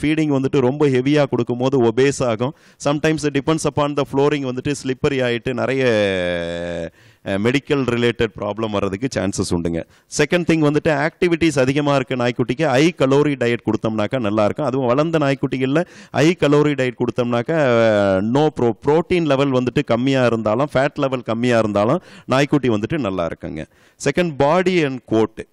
feeding வந்துட்டு ரொம்ப ஹெவியாக கொடுக்கும்போது ஒபேஸ் ஆகும் sometimes depends upon the flooring வந்துட்டு ஸ்லிப்பரி ஆகிட்டு நிறைய மெடிக்கல் ரிலேட்டட் ப்ராப்ளம் வர்றதுக்கு சான்சஸ் உண்டுங்க செகண்ட் திங் வந்துட்டு ஆக்டிவிட்டீஸ் அதிகமாக இருக்க நாய்க்குட்டிக்கு ஐ கலோரி டயட் கொடுத்தோம்னாக்கா நல்லாயிருக்கும் அதுவும் வளர்ந்த நாய்க்குட்டிகளில் ஐ கலோரி டயட் கொடுத்தோம்னாக்கா நோ ப்ரோ ப்ரோட்டீன் லெவல் வந்துட்டு கம்மியாக இருந்தாலும் ஃபேட் லெவல் கம்மியாக இருந்தாலும் நாய்க்குட்டி வந்துட்டு நல்லா இருக்குங்க செகண்ட் பாடி அண்ட் கோட்டு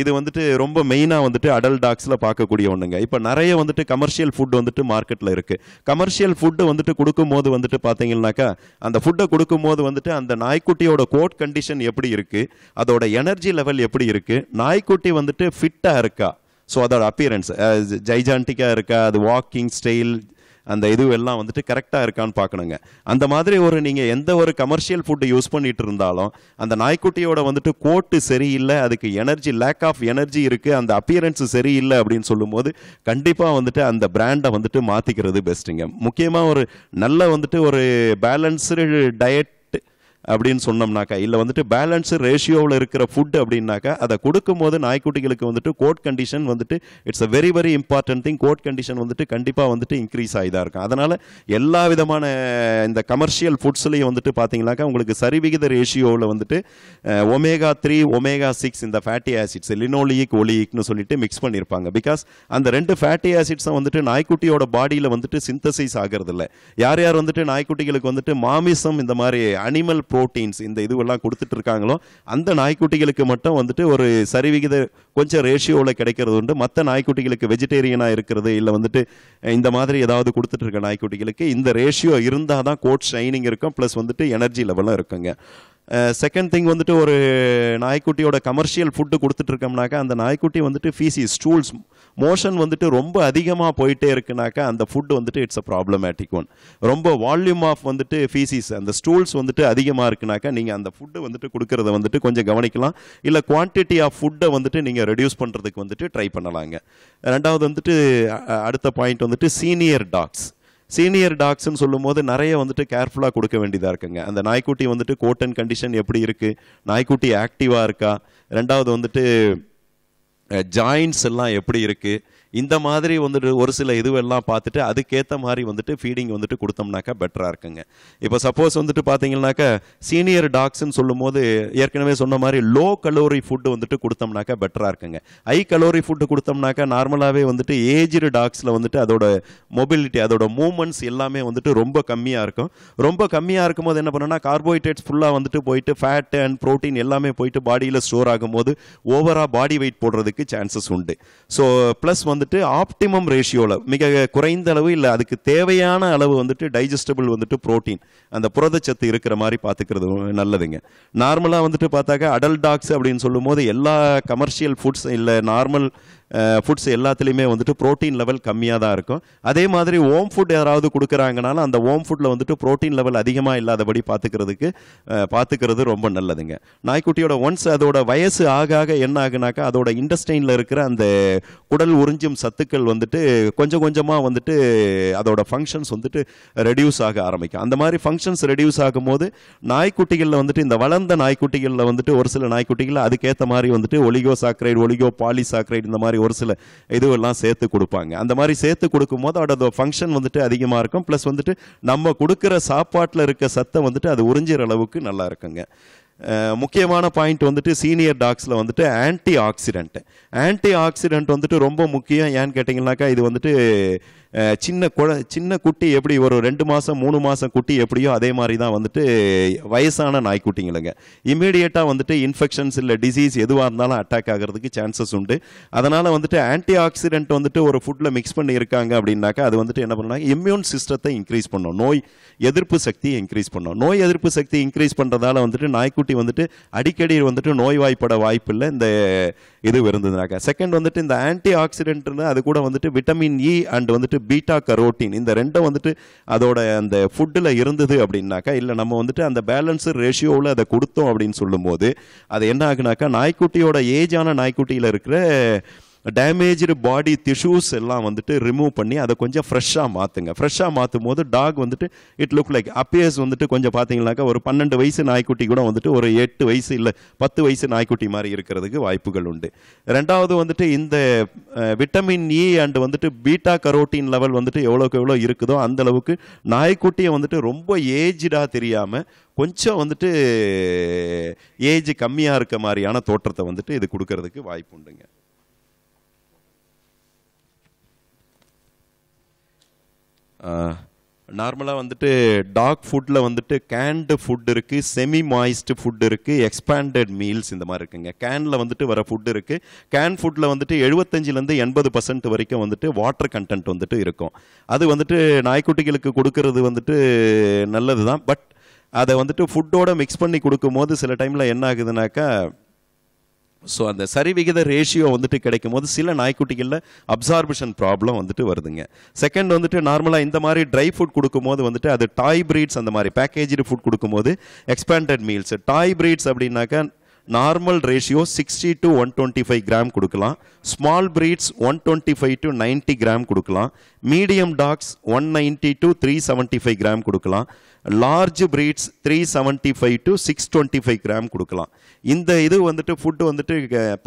இது வந்துட்டு ரொம்ப மெயினாக வந்துட்டு அடல் டாக்ஸில் பார்க்கக்கூடிய ஒன்றுங்க இப்போ நிறைய வந்துட்டு கமர்ஷியல் ஃபுட் வந்துட்டு மார்க்கெட்டில் இருக்குது கமர்ஷியல் ஃபுட்டு வந்துட்டு கொடுக்கும்போது வந்துட்டு பார்த்தீங்கன்னாக்கா அந்த ஃபுட்டை கொடுக்கும்போது வந்துட்டு அந்த நாய்க்குட்டியோட கோட் கண்டிஷன் எப்படி இருக்குது அதோட எனர்ஜி லெவல் எப்படி இருக்குது நாய்க்குட்டி வந்துட்டு ஃபிட்டாக இருக்கா ஸோ அதோட அப்பியரன்ஸ் ஜைஜான்டிக்காக இருக்கா அது வாக்கிங் ஸ்டைல் அந்த இதுவெல்லாம் வந்துட்டு கரெக்டாக இருக்கான்னு பார்க்கணுங்க அந்த மாதிரி ஒரு நீங்கள் எந்த ஒரு கமர்ஷியல் ஃபுட்டு யூஸ் பண்ணிட்டு இருந்தாலும் அந்த நாய்க்குட்டியோட வந்துட்டு கோட்டு சரியில்லை அதுக்கு எனர்ஜி லேக் ஆஃப் எனர்ஜி இருக்குது அந்த அப்பியரன்ஸு சரியில்லை அப்படின்னு சொல்லும்போது கண்டிப்பாக வந்துட்டு அந்த பிராண்டை வந்துட்டு மாற்றிக்கிறது பெஸ்ட்டுங்க முக்கியமாக ஒரு நல்ல வந்துட்டு ஒரு பேலன்ஸ்டு டயட் அப்படின்னு சொன்னோம்னாக்கா இல்லை வந்துட்டு பேலன்ஸு ரேஷியோவில் இருக்கிற ஃபுட் அப்படின்னாக்கா அதை கொடுக்கும்போது நாய்க்குட்டிகளுக்கு வந்துட்டு கோட் கண்டிஷன் வந்துட்டு it's a very very important thing coat condition வந்துட்டு கண்டிப்பாக வந்துட்டு இன்க்ரீஸ் ஆகி தான் இருக்கும் அதனால் எல்லா விதமான இந்த கமர்ஷியல் ஃபுட்ஸ்லேயும் வந்துட்டு பார்த்தீங்கனாக்கா உங்களுக்கு சரிவிகித ரேஷியோவில் வந்துட்டு ஒமேகா த்ரீ ஒமேகா சிக்ஸ் இந்த ஃபேட்டி ஆசிட்ஸ் லினோலியிக் ஒலியிக்னு சொல்லிட்டு மிக்ஸ் பண்ணியிருப்பாங்க பிகாஸ் அந்த ரெண்டு ஃபேட்டி ஆசிட்ஸும் வந்துட்டு நாய்க்குட்டியோட பாடியில் வந்துட்டு சிந்தசைஸ் ஆகிறது இல்லை யார் யார் வந்துட்டு நாய்க்குட்டிகளுக்கு வந்துட்டு மாமிசம் இந்த மாதிரி அனிமல் ப்ரோட்டீன்ஸ் இந்த இதுவெல்லாம் கொடுத்துட்டு இருக்காங்களோ அந்த நாய்க்குட்டிகளுக்கு மட்டும் வந்துட்டு ஒரு சரிவிகித கொஞ்சம் ரேஷியோவில் கிடைக்கிறது உண்டு மற்ற நாய்க்குட்டிகளுக்கு வெஜிடேரியனாக இருக்கிறது இல்லை வந்துட்டு இந்த மாதிரி ஏதாவது கொடுத்துட்டு இருக்க நாய்க்குட்டிகளுக்கு இந்த ரேஷியோ இருந்தால் தான் கோட் ஷைனிங் இருக்கும் ப்ளஸ் வந்துட்டு எனர்ஜி லெவலும் இருக்குங்க செகண்ட் திங் வந்துட்டு ஒரு நாய்க்குட்டியோட கமர்ஷியல் ஃபுட்டு கொடுத்துட்ருக்கோம்னாக்கா அந்த நாய்க்குட்டி வந்துட்டு ஃபீஸி ஸ்டூல்ஸ் மோஷன் வந்துட்டு ரொம்ப அதிகமாக போயிட்டே இருக்குனாக்கா அந்த ஃபுட் வந்துட்டு இட்ஸ் அ ப்ராப்ளமேட்டிக் ஒன் ரொம்ப வால்யூம் ஆஃப் வந்துட்டு ஃபீசிஸ் அந்த ஸ்டூல்ஸ் வந்துட்டு அதிகமாக இருக்குனாக்கா நீங்கள் அந்த ஃபுட்டு வந்துட்டு கொடுக்கறத வந்துட்டு கொஞ்சம் கவனிக்கலாம் இல்லை குவான்டிட்டி ஆஃப் ஃபுட்டை வந்துட்டு நீங்கள் ரெடியூஸ் பண்ணுறதுக்கு வந்துட்டு ட்ரை பண்ணலாங்க ரெண்டாவது வந்துட்டு அடுத்த பாயிண்ட் வந்துட்டு சீனியர் டாக்ஸ் சீனியர் டாக்ஸ்ன்னு சொல்லும் போது நிறைய வந்துட்டு கேர்ஃபுல்லாக கொடுக்க வேண்டியதாக இருக்குங்க அந்த நாய்க்குட்டி வந்துட்டு கோட் அண்ட் கண்டிஷன் எப்படி இருக்குது நாய்க்குட்டி ஆக்டிவாக இருக்கா ரெண்டாவது வந்துட்டு ஜாயின்ஸ் uh, எல்லாம் எப்படி இருக்குது இந்த மாதிரி வந்துட்டு ஒரு சில இதுவெல்லாம் பார்த்துட்டு அதுக்கேற்ற மாதிரி வந்துட்டு ஃபீடிங் வந்துட்டு கொடுத்தோம்னாக்கா பெட்டராக இருக்குங்க இப்போ சப்போஸ் வந்துட்டு பார்த்தீங்கன்னாக்கா சீனியர் டாக்ஸ்ன்னு சொல்லும்போது ஏற்கனவே சொன்ன மாதிரி லோ கலோரி ஃபுட்டு வந்துட்டு கொடுத்தோம்னாக்கா பெட்டராக இருக்குங்க ஹை கலோரி ஃபுட்டு கொடுத்தோம்னாக்கா நார்மலாகவே வந்துட்டு ஏஜ்டு டாக்ஸில் வந்துட்டு அதோட மொபிலிட்டி அதோட மூமெண்ட்ஸ் எல்லாமே வந்துட்டு ரொம்ப கம்மியாக இருக்கும் ரொம்ப கம்மியாக போது என்ன பண்ணுன்னா கார்போஹைட்ரேட்ஸ் ஃபுல்லாக வந்துட்டு போயிட்டு ஃபேட் அண்ட் ப்ரோட்டீன் எல்லாமே போயிட்டு பாடியில் ஸ்டோர் ஆகும்போது ஓவராக பாடி வெயிட் போடுறதுக்கு சான்சஸ் உண்டு ஸோ ப்ளஸ் வந்து வந்துட்டு ஆப்டிமம் ரேஷியோவில் மிக குறைந்த அளவு இல்லை அதுக்கு தேவையான அளவு வந்துட்டு டைஜஸ்டபிள் வந்துட்டு ப்ரோட்டீன் அந்த புரதச்சத்து இருக்கிற மாதிரி பார்த்துக்கிறது நல்லதுங்க நார்மலாக வந்துட்டு பார்த்தாக்கா அடல் டாக்ஸ் அப்படின்னு சொல்லும்போது எல்லா கமர்ஷியல் ஃபுட்ஸ் இல்லை நார்மல் ஃபுட்ஸ் எல்லாத்துலேயுமே வந்துட்டு ப்ரோட்டீன் லெவல் கம்மியாக தான் இருக்கும் அதே மாதிரி ஓம் ஃபுட் யாராவது கொடுக்குறாங்கனாலும் அந்த ஓம் ஃபுட்டில் வந்துட்டு ப்ரோட்டீன் லெவல் அதிகமாக இல்லாதபடி பார்த்துக்கிறதுக்கு பார்த்துக்கிறது ரொம்ப நல்லதுங்க நாய்க்குட்டியோட ஒன்ஸ் அதோட வயசு ஆக ஆக என்ன ஆகுனாக்கா அதோட இண்டஸ்டைனில் இருக்கிற அந்த குடல் உறிஞ்சும் சத்துக்கள் வந்துட்டு கொஞ்சம் கொஞ்சமாக வந்துட்டு அதோட ஃபங்க்ஷன்ஸ் வந்துட்டு ரெடியூஸ் ஆக ஆரம்பிக்கும் அந்த மாதிரி ஃபங்க்ஷன்ஸ் ரெடியூஸ் ஆகும்போது நாய்க்குட்டிகளில் வந்துட்டு இந்த வளர்ந்த நாய்க்குட்டிகளில் வந்துட்டு ஒரு சில நாய்க்குட்டிகளில் அதுக்கேற்ற மாதிரி வந்துட்டு ஒலிகோ சாக்ரைடு ஒலிகோ பாலிசாக்ரைடு இந்த மாதிரி மாதிரி ஒரு சில இதுவெல்லாம் சேர்த்து கொடுப்பாங்க அந்த மாதிரி சேர்த்து கொடுக்கும் போது அதோட ஃபங்க்ஷன் வந்துட்டு அதிகமாக இருக்கும் ப்ளஸ் வந்துட்டு நம்ம கொடுக்குற சாப்பாட்டில் இருக்க சத்தை வந்துட்டு அது உறிஞ்சிற அளவுக்கு நல்லா இருக்குங்க முக்கியமான பாயிண்ட் வந்துட்டு சீனியர் டாக்ஸில் வந்துட்டு ஆன்டி ஆக்சிடென்ட் ஆன்டி ஆக்சிடென்ட் வந்துட்டு ரொம்ப முக்கியம் ஏன்னு கேட்டிங்கனாக்கா இது வந்துட்டு சின்ன குழ சின்ன குட்டி எப்படி ஒரு ரெண்டு மாதம் மூணு மாதம் குட்டி எப்படியோ அதே மாதிரி தான் வந்துட்டு வயசான நாய்க்குட்டிங்களுங்க இமீடியட்டாக வந்துட்டு இன்ஃபெக்ஷன்ஸ் இல்லை டிசீஸ் எதுவாக இருந்தாலும் அட்டாக் ஆகிறதுக்கு சான்சஸ் உண்டு அதனால் வந்துட்டு ஆன்டி ஆக்சிடென்ட் வந்துட்டு ஒரு ஃபுட்டில் மிக்ஸ் பண்ணியிருக்காங்க அப்படின்னாக்கா அது வந்துட்டு என்ன பண்ணாங்க இம்யூன் சிஸ்டத்தை இன்க்ரீஸ் பண்ணும் நோய் எதிர்ப்பு சக்தியை இன்க்ரீஸ் பண்ணும் நோய் எதிர்ப்பு சக்தி இன்க்ரீஸ் பண்ணுறதால வந்துட்டு நாய்க்குட்டி வந்துட்டு அடிக்கடி வந்துட்டு நோய்வாய்ப்பட வாய்ப்பு இல்லை இந்த இது இருந்ததுனாக்கா செகண்ட் வந்துட்டு இந்த ஆன்டி ஆக்சிடென்ட் அது கூட வந்துட்டு விட்டமின் இ அண்ட் வந்துட்டு பீட்டா கரோட்டின் இந்த ரெண்டும் வந்துட்டு அதோட அந்த ஃபுட்டில் இருந்தது அப்படின்னாக்கா இல்லை நம்ம வந்துட்டு அந்த பேலன்ஸு ரேஷியோவில் அதை கொடுத்தோம் அப்படின்னு சொல்லும்போது அது என்ன ஆகுனாக்கா நாய்க்குட்டியோட ஏஜான நாய்க்குட்டியில் இருக்கிற டேமேஜ்டு பாடி திஷ்யூஸ் எல்லாம் வந்துட்டு ரிமூவ் பண்ணி அதை கொஞ்சம் ஃப்ரெஷ்ஷாக மாற்றுங்க ஃப்ரெஷ்ஷாக மாற்றும் போது டாக் வந்துட்டு இட் லுக் லைக் அப்பியர்ஸ் வந்துட்டு கொஞ்சம் பார்த்தீங்கன்னாக்கா ஒரு பன்னெண்டு வயசு நாய்க்குட்டி கூட வந்துட்டு ஒரு எட்டு வயசு இல்லை பத்து வயசு நாய்க்குட்டி மாதிரி இருக்கிறதுக்கு வாய்ப்புகள் உண்டு ரெண்டாவது வந்துட்டு இந்த விட்டமின் இ அண்டு வந்துட்டு பீட்டா கரோட்டின் லெவல் வந்துட்டு எவ்வளோக்கு எவ்வளோ இருக்குதோ அந்தளவுக்கு நாய்க்குட்டியை வந்துட்டு ரொம்ப ஏஜ்டாக தெரியாமல் கொஞ்சம் வந்துட்டு ஏஜ் கம்மியாக இருக்க மாதிரியான தோற்றத்தை வந்துட்டு இது கொடுக்கறதுக்கு வாய்ப்பு உண்டுங்க நார்மலாக வந்துட்டு டாக் ஃபுட்டில் வந்துட்டு கேன்டு ஃபுட் இருக்குது செமி மாய்ஸ்டு ஃபுட் இருக்குது எக்ஸ்பேண்டட் மீல்ஸ் இந்த மாதிரி இருக்குங்க கேனில் வந்துட்டு வர ஃபுட் இருக்குது கேன் ஃபுட்டில் வந்துட்டு எழுபத்தஞ்சிலேருந்து எண்பது பர்சன்ட் வரைக்கும் வந்துட்டு வாட்டர் கண்டென்ட் வந்துட்டு இருக்கும் அது வந்துட்டு நாய்க்குட்டிகளுக்கு கொடுக்கறது வந்துட்டு நல்லது தான் பட் அதை வந்துட்டு ஃபுட்டோடு மிக்ஸ் பண்ணி கொடுக்கும்போது சில டைமில் என்ன ஆகுதுனாக்கா ஸோ அந்த சரிவிகித ரேஷியோ வந்துட்டு கிடைக்கும் போது சில நாய்க்குட்டிகளில் அப்சார்பிஷன் ப்ராப்ளம் வந்துட்டு வருதுங்க செகண்ட் வந்துட்டு நார்மலாக இந்த மாதிரி ட்ரை ஃபுட் கொடுக்கும்போது வந்துட்டு அது டாய் பிரீட்ஸ் அந்த மாதிரி பேக்கேஜ்டு ஃபுட் கொடுக்கும்போது எக்ஸ்பேண்டட் மீல்ஸ் டாய் பிரீட்ஸ் அப்படின்னாக்கா normal ratio sixty to one twenty five gram கொடுக்கலாம் small breeds one twenty five to ninety gram கொடுக்கலாம் medium dogs one ninety to three seventy five gram கொடுக்கலாம் large breeds three seventy five to six twenty five gram கொடுக்கலாம் இந்த இது வந்துட்டு food வந்துட்டு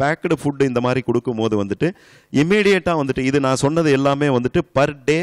packed food இந்த மாதிரி கொடுக்கும்போது வந்துட்டு இம்மிடியேட்டாக வந்துட்டு இது நான் சொன்னது எல்லாமே வந்துட்டு per day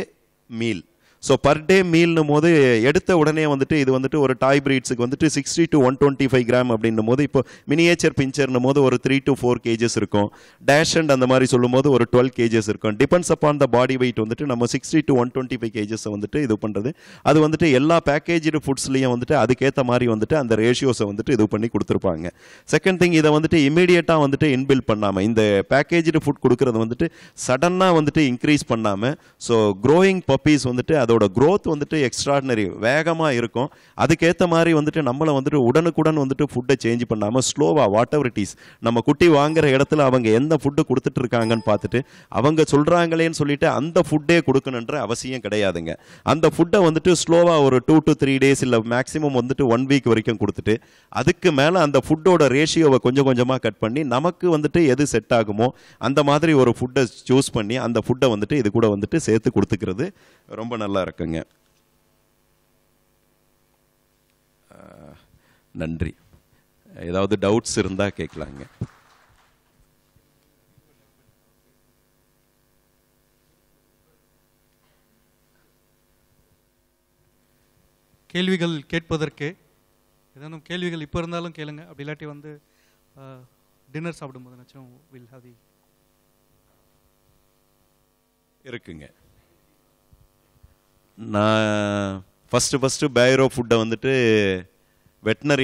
meal so per day மீல்னும் போது எடுத்த உடனே வந்துட்டு இது வந்துட்டு ஒரு டாய் பிரீட்ஸுக்கு வந்துட்டு sixty to one twenty five gram அப்படின்னும் போது இப்போ மினியேச்சர் பிஞ்சர்னும் போது ஒரு த்ரீ டு ஃபோர் கேஜஸ் இருக்கும் டேஷ் அண்ட் அந்த மாதிரி சொல்லும் போது ஒரு டுவெல் கேஜஸ் இருக்கும் depends upon the body weight வந்துட்டு நம்ம sixty to one twenty five கேஜஸை வந்துட்டு இது பண்ணுறது அது வந்துட்டு எல்லா பேக்கேஜ்டு ஃபுட்ஸ்லையும் வந்துட்டு அதுக்கேற்ற மாதிரி வந்துட்டு அந்த ரேஷியோஸை வந்துட்டு இது பண்ணி கொடுத்துருப்பாங்க செகண்ட் திங் இதை வந்துட்டு இமீடியட்டாக வந்துட்டு இன்பில் பண்ணாமல் இந்த பேக்கேஜ்டு ஃபுட் கொடுக்குறது வந்துட்டு சடனாக வந்துட்டு இன்க்ரீஸ் பண்ணாமல் ஸோ க்ரோயிங் பப்பீஸ் வந்துட்டு அதோட க்ரோத் வந்துட்டு எக்ஸ்ட்ராடினரி வேகமாக இருக்கும் அதுக்கேற்ற மாதிரி வந்துட்டு நம்மளை வந்துட்டு உடனுக்குடன் வந்துட்டு ஃபுட்டை சேஞ்ச் பண்ணாமல் ஸ்லோவாக வாட் எவர் இட் இஸ் நம்ம குட்டி வாங்குற இடத்துல அவங்க எந்த ஃபுட்டு கொடுத்துட்டு இருக்காங்கன்னு பார்த்துட்டு அவங்க சொல்கிறாங்களேன்னு சொல்லிட்டு அந்த ஃபுட்டே கொடுக்கணுன்ற அவசியம் கிடையாதுங்க அந்த ஃபுட்டை வந்துட்டு ஸ்லோவாக ஒரு டூ டு த்ரீ டேஸ் இல்லை மேக்ஸிமம் வந்துட்டு ஒன் வீக் வரைக்கும் கொடுத்துட்டு அதுக்கு மேலே அந்த ஃபுட்டோட ரேஷியோவை கொஞ்சம் கொஞ்சமாக கட் பண்ணி நமக்கு வந்துட்டு எது செட் ஆகுமோ அந்த மாதிரி ஒரு ஃபுட்டை சூஸ் பண்ணி அந்த ஃபுட்டை வந்துட்டு இது கூட வந்துட்டு சேர்த்து கொடுத்துக்கிறது ரொம்ப நல்லா நல்லா இருக்குங்க நன்றி ஏதாவது டவுட்ஸ் இருந்தால் கேட்கலாங்க கேள்விகள் கேட்பதற்கு ஏதேனும் கேள்விகள் இப்போ இருந்தாலும் கேளுங்க அப்படி இல்லாட்டி வந்து டின்னர் சாப்பிடும்போது நச்சும் வில் ஹாவி இருக்குங்க நான் ஃபஸ்ட்டு ஃபஸ்ட்டு பேரோ ஃபுட்டை வந்துட்டு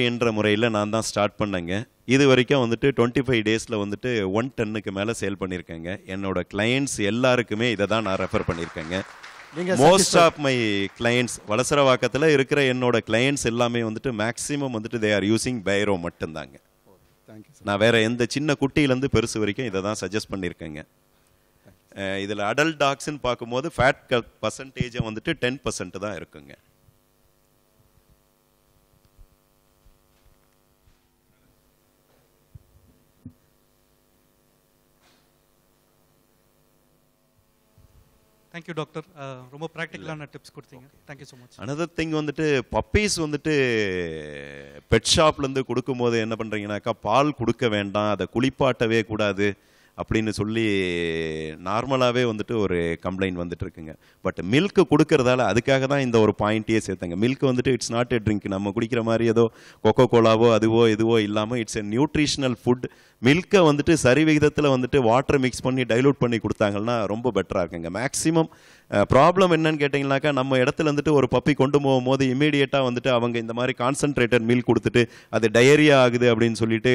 என்ற முறையில் நான் தான் ஸ்டார்ட் பண்ணேங்க இது வரைக்கும் வந்துட்டு டுவெண்ட்டி ஃபைவ் டேஸில் வந்துட்டு ஒன் டென்னுக்கு மேலே சேல் பண்ணியிருக்கேங்க என்னோட கிளையண்ட்ஸ் எல்லாருக்குமே இதை தான் நான் ரெஃபர் பண்ணியிருக்கேங்க மோஸ்ட் ஆஃப் மை கிளையண்ட்ஸ் வாக்கத்தில் இருக்கிற என்னோட கிளையண்ட்ஸ் எல்லாமே வந்துட்டு மேக்ஸிமம் வந்துட்டு தே ஆர் யூஸிங் பைரோ மட்டும்தாங்க நான் வேறு எந்த சின்ன குட்டியிலேருந்து பெருசு வரைக்கும் இதை தான் சஜஸ்ட் பண்ணியிருக்கேங்க இதில் அடல்ட் டாக்ஸ்ன்னு பார்க்கும்போது ஃபேட் க பர்சன்டேஜை வந்துட்டு டென் பர்சன்ட் தான் இருக்குங்க தேங்க் யூ டாக்டர் ரொம்ப ப்ராக்டிக்கலான டிப்ஸ் கொடுத்தீங்க thank you so much another thing வந்துட்டு பப்பீஸ் வந்துட்டு பெட் ஷாப்லேருந்து கொடுக்கும்போது என்ன பண்ணுறீங்கனாக்கா பால் கொடுக்க வேண்டாம் அதை குளிப்பாட்டவே கூடாது அப்படின்னு சொல்லி நார்மலாகவே வந்துட்டு ஒரு கம்ப்ளைண்ட் வந்துட்டு இருக்குங்க பட் மில்க்கு கொடுக்கறதால அதுக்காக தான் இந்த ஒரு பாயிண்ட்டே சேர்த்தேங்க மில்க் வந்துட்டு இட்ஸ் நாட் எ ட்ரிங்க் நம்ம குடிக்கிற மாதிரி ஏதோ கொக்கோ கோலாவோ அதுவோ இதுவோ இல்லாமல் இட்ஸ் எ நியூட்ரிஷனல் ஃபுட் மில்க்கை வந்துட்டு சரி விகிதத்தில் வந்துட்டு வாட்டர் மிக்ஸ் பண்ணி டைலூட் பண்ணி கொடுத்தாங்கன்னா ரொம்ப பெட்டராக இருக்குங்க மேக்ஸிமம் ப்ராப்ளம் என்னன்னு கேட்டிங்கனாக்கா நம்ம இடத்துல வந்துட்டு ஒரு பப்பி கொண்டு போகும்போது இமீடியட்டாக வந்துட்டு அவங்க இந்த மாதிரி கான்சன்ட்ரேட்டட் மீல் கொடுத்துட்டு அது டயரியா ஆகுது அப்படின்னு சொல்லிட்டு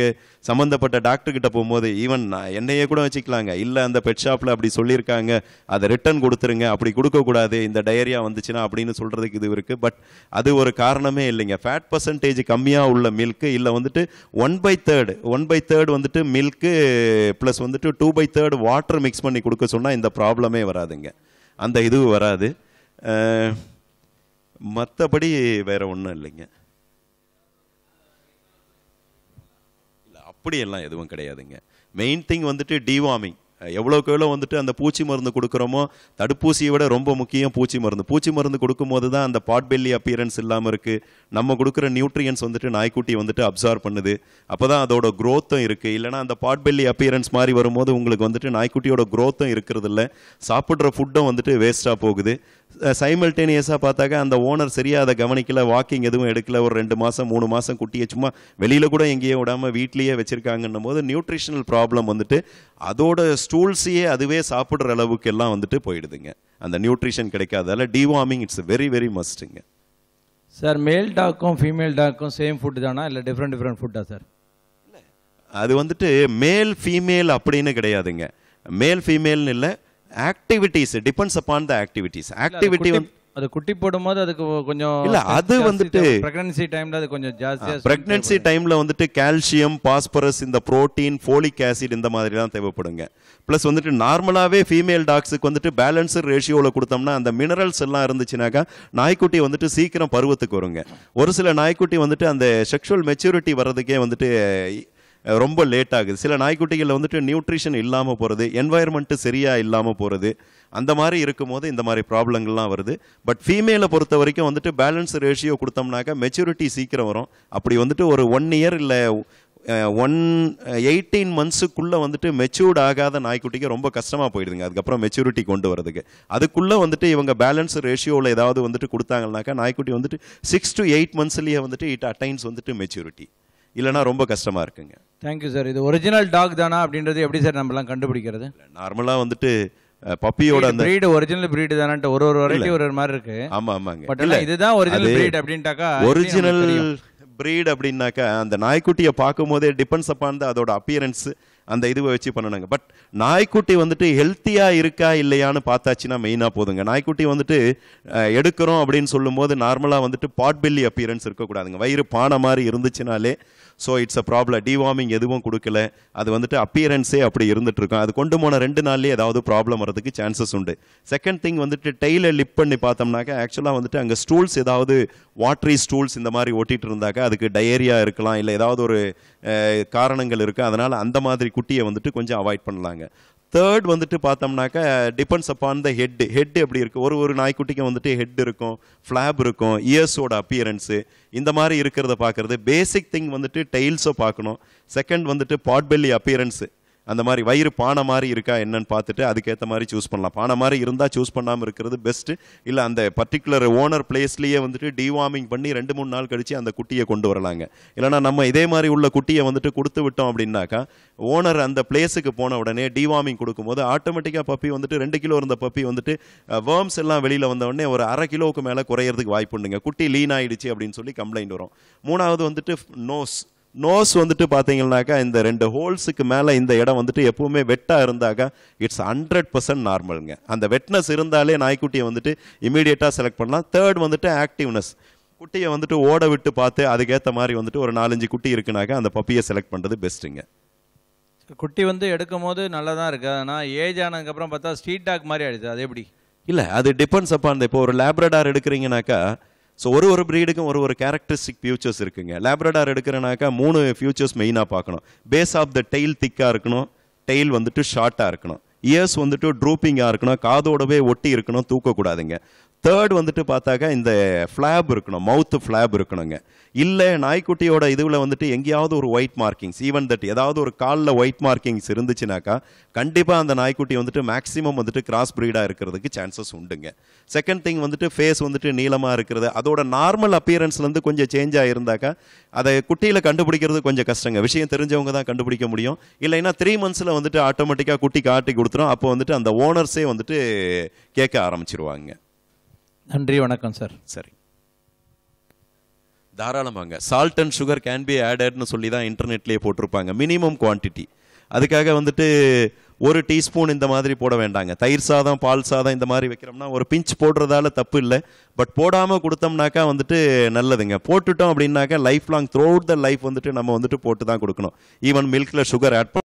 சம்மந்தப்பட்ட டாக்டர்கிட்ட போகும்போது ஈவன் என்னையே கூட வச்சுக்கலாங்க இல்லை அந்த பெட் ஷாப்பில் அப்படி சொல்லியிருக்காங்க அதை ரிட்டர்ன் கொடுத்துருங்க அப்படி கொடுக்கக்கூடாது இந்த டயரியா வந்துச்சுன்னா அப்படின்னு சொல்கிறதுக்கு இது இருக்குது பட் அது ஒரு காரணமே இல்லைங்க ஃபேட் பர்சன்டேஜ் கம்மியாக உள்ள மில்க்கு இல்லை வந்துட்டு one by third one by third வந்துட்டு மில்க்கு ப்ளஸ் வந்துட்டு two by third water mix பண்ணி கொடுக்க சொன்னால் இந்த ப்ராப்ளமே வராதுங்க அந்த இதுவும் வராது மற்றபடி வேறு ஒன்றும் இல்லைங்க இல்லை அப்படியெல்லாம் எதுவும் கிடையாதுங்க மெயின் திங் வந்துட்டு டிவார்மிங் எவ்வளோக்கு எவ்வளோ வந்துட்டு அந்த பூச்சி மருந்து கொடுக்குறோமோ தடுப்பூசியை விட ரொம்ப முக்கியம் பூச்சி மருந்து பூச்சி மருந்து கொடுக்கும்போது தான் அந்த பாட்பெல்லி அப்பியரன்ஸ் இல்லாமல் இருக்குது நம்ம கொடுக்குற நியூட்ரியன்ஸ் வந்துட்டு நாய்க்குட்டி வந்துட்டு அப்சார்ப் பண்ணுது அப்போ தான் அதோட க்ரோத்தும் இருக்குது இல்லைனா அந்த பாட்பெல்லி அப்பியரன்ஸ் மாதிரி வரும்போது உங்களுக்கு வந்துட்டு நாய்க்குட்டியோட க்ரோத்தும் இருக்கிறது இல்லை சாப்பிட்ற ஃபுட்டும் வந்துட்டு வேஸ்ட்டாக போகுது சைமல்டேனியஸாக பார்த்தாக்க அந்த ஓனர் சரியாக அதை கவனிக்கல வாக்கிங் எதுவும் எடுக்கல ஒரு ரெண்டு மாதம் மூணு மாதம் குட்டியை சும்மா வெளியில் கூட எங்கேயே விடாமல் வீட்லேயே வச்சுருக்காங்கன்னும் போது நியூட்ரிஷனல் ப்ராப்ளம் வந்துட்டு அதோட ஸ்டூல்ஸையே அதுவே சாப்பிட்ற அளவுக்கு எல்லாம் வந்துட்டு போயிடுதுங்க அந்த நியூட்ரிஷன் கிடைக்காதால டிவார்மிங் இட்ஸ் வெரி வெரி மஸ்ட்டுங்க சார் மேல் டாக்கும் ஃபீமேல் டாக்கும் சேம் ஃபுட்டு தானா இல்லை டிஃப்ரெண்ட் டிஃப்ரெண்ட் ஃபுட்டா சார் அது வந்துட்டு மேல் ஃபீமேல் அப்படின்னு கிடையாதுங்க மேல் ஃபீமேல்னு இல்லை activities depends upon the activities activity வந்து அது குட்டி போடும்போது அதுக்கு கொஞ்சம் இல்ல அது வந்துட்டு பிரெக்னன்சி டைம்ல அது கொஞ்சம் ஜாஸ்தியா பிரெக்னன்சி டைம்ல வந்துட்டு கால்சியம் பாஸ்பரஸ் இந்த புரோட்டீன் ஃபோலிக் ஆசிட் இந்த மாதிரி தான் தேவைப்படுங்க ப்ளஸ் வந்துட்டு நார்மலாகவே ஃபீமேல் டாக்ஸுக்கு வந்துட்டு பேலன்ஸ் ரேஷியோவில் கொடுத்தோம்னா அந்த மினரல்ஸ் எல்லாம் இருந்துச்சுனாக்கா நாய்க்குட்டி வந்துட்டு சீக்கிரம் பருவத்துக்கு வருங்க ஒரு சில நாய்க்குட்டி வந்துட்டு அந்த செக்ஷுவல் மெச்சூரிட்டி வர்றதுக்கே வந்துட்டு ரொம்ப லேட் ஆகுது சில நாய்க்குட்டிகளில் வந்துட்டு நியூட்ரிஷன் இல்லாமல் போகிறது என்வாயர்மெண்ட்டு சரியாக இல்லாமல் போகிறது அந்த மாதிரி போது இந்த மாதிரி ப்ராப்ளங்கள்லாம் வருது பட் ஃபீமேலை பொறுத்த வரைக்கும் வந்துட்டு பேலன்ஸ் ரேஷியோ கொடுத்தோம்னாக்க மெச்சூரிட்டி சீக்கிரம் வரும் அப்படி வந்துட்டு ஒரு ஒன் இயர் இல்லை ஒன் எயிட்டீன் மந்த்ஸுக்குள்ளே வந்துட்டு மெச்சூர்ட் ஆகாத நாய்க்குட்டிக்கு ரொம்ப கஷ்டமாக போயிடுதுங்க அதுக்கப்புறம் மெச்சூரிட்டி கொண்டு வரதுக்கு அதுக்குள்ளே வந்துட்டு இவங்க பேலன்ஸ் ரேஷியோவில் ஏதாவது வந்துட்டு கொடுத்தாங்கனாக்கா நாய்க்குட்டி வந்துட்டு சிக்ஸ் டு எயிட் மந்த்ஸ்லேயே வந்துட்டு இட் அட்டைன்ஸ் வந்துட்டு மெச்சூரிட்டி இல்லைனா ரொம்ப கஷ்டமாக இருக்குங்க தேங்க்யூ சார் இது ஒரிஜினல் டாக் தானா அப்படின்றது எப்படி சார் நம்மளாம் கண்டுபிடிக்கிறது நார்மலாக வந்துட்டு பப்பியோட அந்த பிரீடு ஒரிஜினல் பிரீடு தானான்ட்டு ஒரு ஒரு வரைக்கும் ஒரு ஒரு மாதிரி இருக்கு ஆமா ஆமாங்க பட் இல்ல இதுதான் ஒரிஜினல் பிரீட் அப்படின்ட்டாக்கா ஒரிஜினல் பிரீட் அப்படின்னாக்கா அந்த நாய்க்குட்டியை பார்க்கும் போதே டிபெண்ட்ஸ் அப்பான் அதோட அப்பியரன்ஸ் அந்த இதுவை வச்சு பண்ணணுங்க பட் நாய்க்குட்டி வந்துட்டு ஹெல்த்தியாக இருக்கா இல்லையான்னு பார்த்தாச்சுன்னா மெயினாக போதுங்க நாய்க்குட்டி வந்துட்டு எடுக்கிறோம் அப்படின்னு சொல்லும்போது நார்மலாக வந்துட்டு பாட் பில்லி அப்பியரன்ஸ் இருக்கக்கூடாதுங்க வயிறு பானை மாதிரி இருந்துச்சுனாலே so it's a problem deworming எதுவும் கொடுக்கல அது வந்துட்டு அப்பியரன்ஸே அப்படி இருந்துட்டு இருக்கும் அது கொண்டு போன ரெண்டு நாள்லேயே ஏதாவது ப்ராப்ளம் வரதுக்கு சான்சஸ் உண்டு செகண்ட் திங் வந்துட்டு டெய்ல லிப் பண்ணி பார்த்தோம்னாக்க ஆக்சுவலாக வந்துட்டு அங்கே ஸ்டூல்ஸ் ஏதாவது வாட்ரி ஸ்டூல்ஸ் இந்த மாதிரி ஓட்டிகிட்டு இருந்தாக்கா அதுக்கு டயேரியா இருக்கலாம் இல்லை ஏதாவது ஒரு காரணங்கள் இருக்குது அதனால் அந்த மாதிரி குட்டியை வந்துட்டு கொஞ்சம் அவாய்ட் பண்ணலாங்க தேர்ட் வந்துட்டு பார்த்தோம்னாக்கா depends upon the head head எப்படி இருக்குது ஒரு ஒரு நாய்க்குட்டிக்கும் வந்துட்டு ஹெட் இருக்கும் ஃப்ளாப் இருக்கும் இயர்ஸோட அப்பியரன்ஸு இந்த மாதிரி இருக்கிறத பார்க்குறது பேசிக் திங் வந்துட்டு டெய்ல்ஸை பார்க்கணும் செகண்ட் வந்துட்டு பாட்பெல்லி அப்பியரன்ஸு அந்த மாதிரி வயிறு பானை மாதிரி இருக்கா என்னன்னு பார்த்துட்டு அதுக்கேற்ற மாதிரி சூஸ் பண்ணலாம் பானை மாதிரி இருந்தால் சூஸ் பண்ணாமல் இருக்கிறது பெஸ்ட்டு இல்லை அந்த பர்டிகுலர் ஓனர் பிளேஸ்லேயே வந்துட்டு டிவார்மிங் பண்ணி ரெண்டு மூணு நாள் கழித்து அந்த குட்டியை கொண்டு வரலாங்க இல்லைனா நம்ம இதே மாதிரி உள்ள குட்டியை வந்துட்டு கொடுத்து விட்டோம் அப்படின்னாக்கா ஓனர் அந்த பிளேஸுக்கு போன உடனே டிவார்மிங் கொடுக்கும்போது ஆட்டோமேட்டிக்காக பப்பி வந்துட்டு ரெண்டு கிலோ இருந்த பப்பி வந்துட்டு வேர்ம்ஸ் எல்லாம் வெளியில் வந்த உடனே ஒரு அரை கிலோவுக்கு மேலே குறையிறதுக்கு வாய்ப்புண்டுங்க குட்டி லீன் ஆகிடுச்சு அப்படின்னு சொல்லி கம்ப்ளைண்ட் வரும் மூணாவது வந்துட்டு நோஸ் நோஸ் வந்துட்டு பார்த்தீங்கன்னாக்கா இந்த ரெண்டு ஹோல்ஸுக்கு மேலே இந்த இடம் வந்துட்டு எப்பவுமே வெட்டாக இருந்தாக்கா இட்ஸ் ஹண்ட்ரட் பர்சன்ட் நார்மலுங்க அந்த வெட்னஸ் இருந்தாலே நாய்க்குட்டியை வந்துட்டு இமீடியட்டாக செலக்ட் பண்ணலாம் தேர்ட் வந்துட்டு ஆக்டிவ்னஸ் குட்டியை வந்துட்டு ஓட விட்டு பார்த்து அதுக்கேற்ற மாதிரி வந்துட்டு ஒரு நாலஞ்சு குட்டி இருக்குனாக்கா அந்த பப்பியை செலக்ட் பண்ணுறது பெஸ்ட்டுங்க குட்டி வந்து எடுக்கும் போது நல்லா தான் இருக்குது ஆனால் ஏஜ் ஆனதுக்கப்புறம் பார்த்தா ஸ்ட்ரீட் டாக் மாதிரி ஆகிடுது அது எப்படி இல்லை அது டிபெண்ட்ஸ் அந்த இப்போ ஒரு லேப்ரடார் எடுக்கிறீங்கனாக்கா ஸோ ஒரு ஒரு ப்ரீடுக்கும் ஒரு ஒரு கேரக்டரிஸ்டிக் ஃபியூச்சர்ஸ் இருக்குங்க லேப்ரடார் எடுக்கிறனாக்கா மூணு ஃபியூச்சர்ஸ் மெயினாக பார்க்கணும் பேஸ் ஆஃப் த டெயில் திக்காக இருக்கணும் டெயில் வந்துட்டு ஷார்ட்டாக இருக்கணும் இயர்ஸ் வந்துட்டு ட்ரூப்பிங்காக இருக்கணும் காதோடவே ஒட்டி இருக்கணும் தூக்கக்கூடாதுங்க தேர்ட் வந்துட்டு பார்த்தாக்கா இந்த ஃப்ளாப் இருக்கணும் மவுத்து ஃப்ளாப் இருக்கணுங்க இல்லை நாய்க்குட்டியோட இதுவில் வந்துட்டு எங்கேயாவது ஒரு ஒயிட் மார்க்கிங்ஸ் ஈவன் தட் ஏதாவது ஒரு காலில் ஒயிட் மார்க்கிங்ஸ் இருந்துச்சுனாக்கா கண்டிப்பாக அந்த நாய்க்குட்டி வந்துட்டு மேக்ஸிமம் வந்துட்டு கிராஸ் ப்ரீடாக இருக்கிறதுக்கு சான்சஸ் உண்டுங்க செகண்ட் திங் வந்துட்டு ஃபேஸ் வந்துட்டு நீளமாக இருக்கிறது அதோட நார்மல் அப்பியரன்ஸ்லேருந்து கொஞ்சம் சேஞ்ச் ஆகியிருந்தாக்கா அதை குட்டியில் கண்டுபிடிக்கிறது கொஞ்சம் கஷ்டங்க விஷயம் தெரிஞ்சவங்க தான் கண்டுபிடிக்க முடியும் இல்லைன்னா த்ரீ மந்த்ஸில் வந்துட்டு ஆட்டோமேட்டிக்காக குட்டி காட்டி கொடுத்துரும் அப்போ வந்துட்டு அந்த ஓனர்ஸே வந்துட்டு கேட்க ஆரம்பிச்சிருவாங்க நன்றி வணக்கம் சார் சரி தாராளமாங்க salt and sugar can be ஆடட்னு சொல்லி தான் இன்டர்நெட்லேயே போட்டிருப்பாங்க மினிமம் குவான்டிட்டி அதுக்காக வந்துட்டு ஒரு டீஸ்பூன் இந்த மாதிரி போட வேண்டாங்க தயிர் சாதம் பால் சாதம் இந்த மாதிரி வைக்கிறோம்னா ஒரு பிஞ்ச் போடுறதால தப்பு இல்லை பட் போடாமல் கொடுத்தோம்னாக்கா வந்துட்டு நல்லதுங்க போட்டுட்டோம் அப்படின்னாக்கா life long throughout the life வந்துட்டு நம்ம வந்துட்டு போட்டு தான் கொடுக்கணும் ஈவன் மில்கில் சுகர் ஆட்